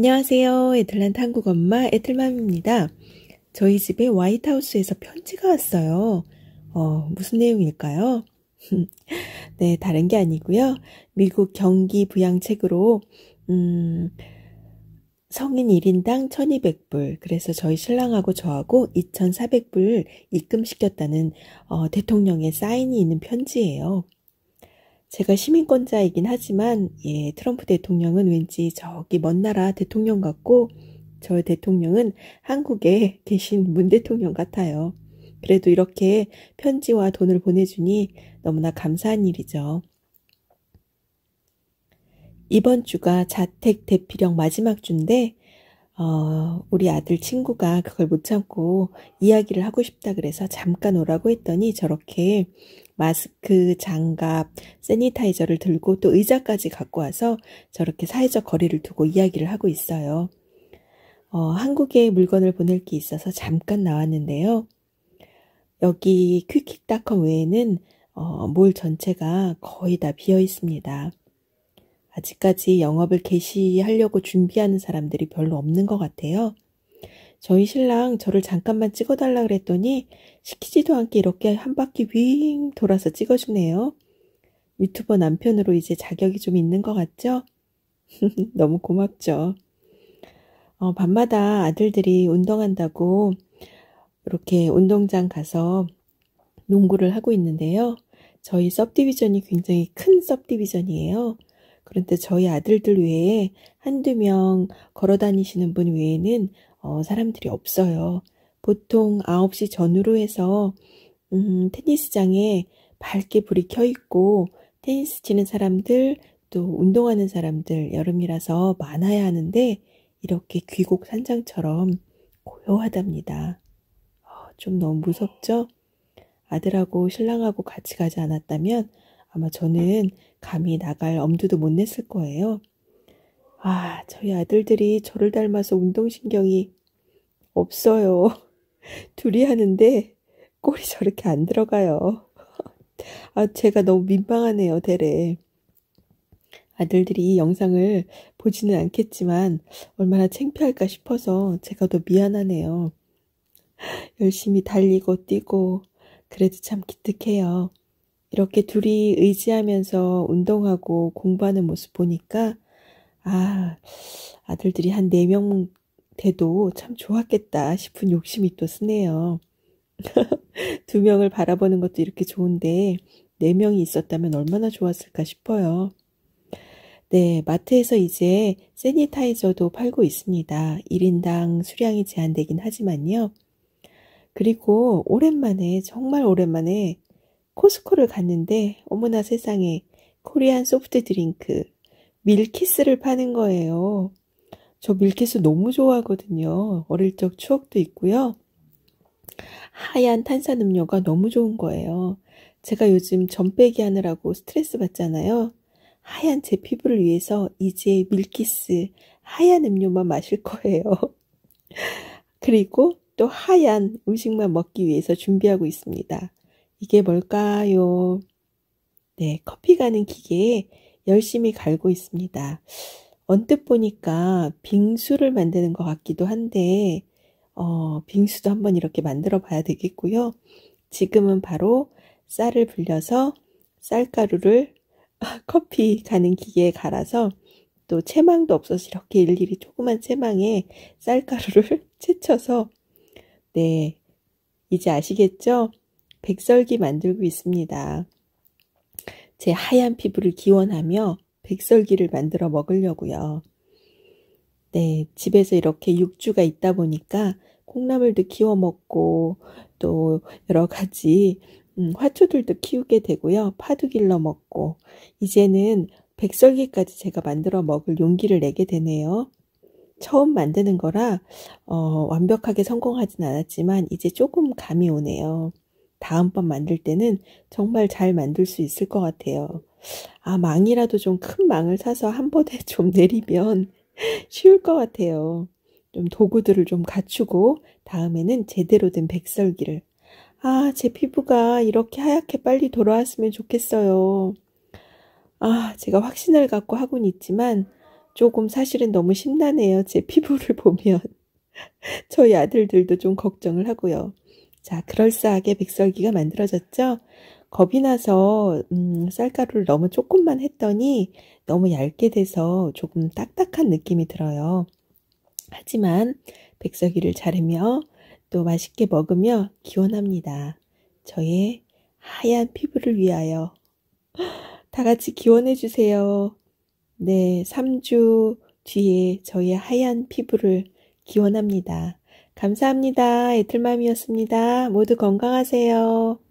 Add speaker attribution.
Speaker 1: 안녕하세요. 애틀란타 한국 엄마 애틀맘입니다. 저희 집에 와이트하우스에서 편지가 왔어요. 어, 무슨 내용일까요? 네, 다른 게 아니고요. 미국 경기 부양책으로 음, 성인 1인당 1200불, 그래서 저희 신랑하고 저하고 2400불 입금시켰다는 어, 대통령의 사인이 있는 편지예요. 제가 시민권자이긴 하지만 예, 트럼프 대통령은 왠지 저기 먼 나라 대통령 같고 저 대통령은 한국에 계신 문 대통령 같아요. 그래도 이렇게 편지와 돈을 보내주니 너무나 감사한 일이죠. 이번 주가 자택 대피령 마지막 주인데 어, 우리 아들 친구가 그걸 못 참고 이야기를 하고 싶다 그래서 잠깐 오라고 했더니 저렇게 마스크, 장갑, 세니타이저를 들고 또 의자까지 갖고 와서 저렇게 사회적 거리를 두고 이야기를 하고 있어요. 어, 한국에 물건을 보낼 게 있어서 잠깐 나왔는데요. 여기 퀵킥닷컴 외에는 어, 몰 전체가 거의 다 비어 있습니다. 아직까지 영업을 개시하려고 준비하는 사람들이 별로 없는 것 같아요. 저희 신랑 저를 잠깐만 찍어달라 그랬더니 시키지도 않게 이렇게 한 바퀴 윙 돌아서 찍어주네요. 유튜버 남편으로 이제 자격이 좀 있는 것 같죠? 너무 고맙죠. 어, 밤마다 아들들이 운동한다고 이렇게 운동장 가서 농구를 하고 있는데요. 저희 섭디비전이 굉장히 큰 섭디비전이에요. 그런데 저희 아들들 외에 한두 명 걸어 다니시는 분 외에는 어, 사람들이 없어요. 보통 9시 전후로 해서 음, 테니스장에 밝게 불이 켜 있고 테니스 치는 사람들 또 운동하는 사람들 여름이라서 많아야 하는데 이렇게 귀곡 산장처럼 고요하답니다. 아, 좀 너무 무섭죠? 아들하고 신랑하고 같이 가지 않았다면 아마 저는 감히 나갈 엄두도 못 냈을 거예요. 아, 저희 아들들이 저를 닮아서 운동신경이 없어요. 둘이 하는데 꼴이 저렇게 안 들어가요. 아, 제가 너무 민망하네요, 대래. 아들들이 이 영상을 보지는 않겠지만 얼마나 창피할까 싶어서 제가 더 미안하네요. 열심히 달리고 뛰고 그래도 참 기특해요. 이렇게 둘이 의지하면서 운동하고 공부하는 모습 보니까, 아, 아들들이 한 4명 돼도 참 좋았겠다 싶은 욕심이 또 쓰네요. 두 명을 바라보는 것도 이렇게 좋은데, 네 명이 있었다면 얼마나 좋았을까 싶어요. 네, 마트에서 이제 세니타이저도 팔고 있습니다. 1인당 수량이 제한되긴 하지만요. 그리고 오랜만에, 정말 오랜만에 코스코를 갔는데 어머나 세상에 코리안 소프트 드링크 밀키스를 파는 거예요. 저 밀키스 너무 좋아하거든요. 어릴 적 추억도 있고요. 하얀 탄산 음료가 너무 좋은 거예요. 제가 요즘 점 빼기 하느라고 스트레스 받잖아요. 하얀 제 피부를 위해서 이제 밀키스 하얀 음료만 마실 거예요. 그리고 또 하얀 음식만 먹기 위해서 준비하고 있습니다. 이게 뭘까요? 네, 커피 가는 기계에 열심히 갈고 있습니다. 언뜻 보니까 빙수를 만드는 것 같기도 한데, 어, 빙수도 한번 이렇게 만들어 봐야 되겠고요. 지금은 바로 쌀을 불려서 쌀가루를 커피 가는 기계에 갈아서 또 채망도 없어서 이렇게 일일이 조그만 채망에 쌀가루를 채쳐서 네 이제 아시겠죠? 백설기 만들고 있습니다. 제 하얀 피부를 기원하며 백설기를 만들어 먹으려고요. 네, 집에서 이렇게 육주가 있다 보니까 콩나물도 키워 먹고 또 여러 가지 음, 화초들도 키우게 되고요. 파도 길러 먹고 이제는 백설기까지 제가 만들어 먹을 용기를 내게 되네요. 처음 만드는 거라 어, 완벽하게 성공하진 않았지만 이제 조금 감이 오네요. 다음번 만들 때는 정말 잘 만들 수 있을 것 같아요. 아, 망이라도 좀 큰 망을 사서 한 번에 좀 내리면 쉬울 것 같아요. 좀 도구들을 좀 갖추고 다음에는 제대로 된 백설기를. 아, 제 피부가 이렇게 하얗게 빨리 돌아왔으면 좋겠어요. 아, 제가 확신을 갖고 하곤 있지만 조금 사실은 너무 심란해요. 제 피부를 보면. 저희 아들들도 좀 걱정을 하고요. 자, 그럴싸하게 백설기가 만들어졌죠? 겁이 나서 음, 쌀가루를 너무 조금만 했더니 너무 얇게 돼서 조금 딱딱한 느낌이 들어요. 하지만 백설기를 자르며 또 맛있게 먹으며 기원합니다. 저의 하얀 피부를 위하여 다 같이 기원해 주세요. 네, 3주 뒤에 저의 하얀 피부를 기원합니다. 감사합니다. 이틀맘이었습니다. 모두 건강하세요.